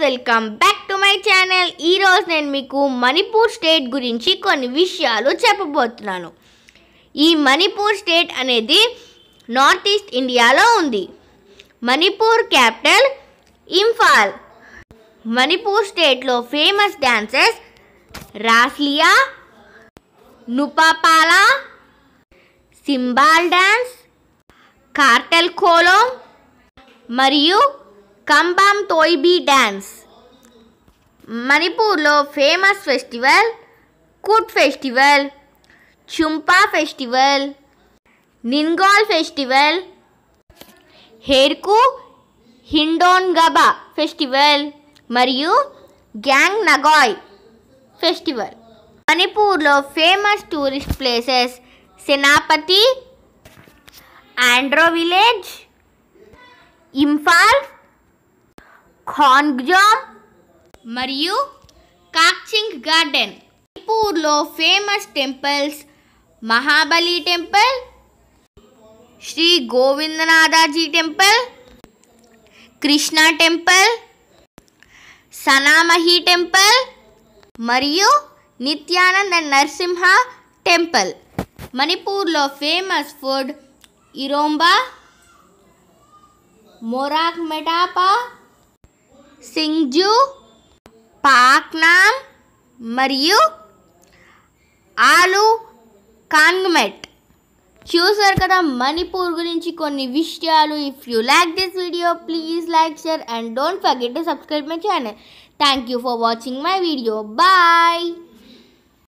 guys welcome back to my channel ఈరోజు నేను మీకు మణిపూర్ స్టేట్ గురించి కొన్ని విషయాలు చెప్పబోతున్నాను ఈ మణిపూర్ స్టేట్ అనేది నార్త్ ఈస్ట్ ఇండియాలో ఉంది మణిపూర్ క్యాపిటల్ ఇంఫాల్ మణిపూర్ స్టేట్లో famous dances Raslila Nupa Pala cymbal dance Kartal కోలో మరియు కంబామ్ తోయిబీ డ్యాన్స్ మణిపూర్లో famous festival Kut festival Chumpha festival Ningol festival హెర్కు హిండోన్గబా ఫెస్టివల్ మరియు గ్యాంగ్ నగాయ్ ఫెస్టివల్ మణిపూర్లో famous tourist places Senapati Andro village Imphal హాన్గ్జామ్ మరియు కాక్చింగ్ గార్డెన్ జైపూర్లో famous temples Mahabali temple Shri Govindajee temple Krishna temple Sanamahi temple మరియు నిత్యానంద నరసింహ టెంపుల్ మణిపూర్లో ఫేమస్ ఫుడ్ ఇరోంబా మొరాక్ మెటాపా సింగ్జు పాక్నామ్ మరియు ఆలు కాంగ్మెట్ చూసారు కదా మణిపూర్ గురించి కొన్ని విషయాలు if you like this video please like share and don't forget to subscribe my channel thank you for watching my video bye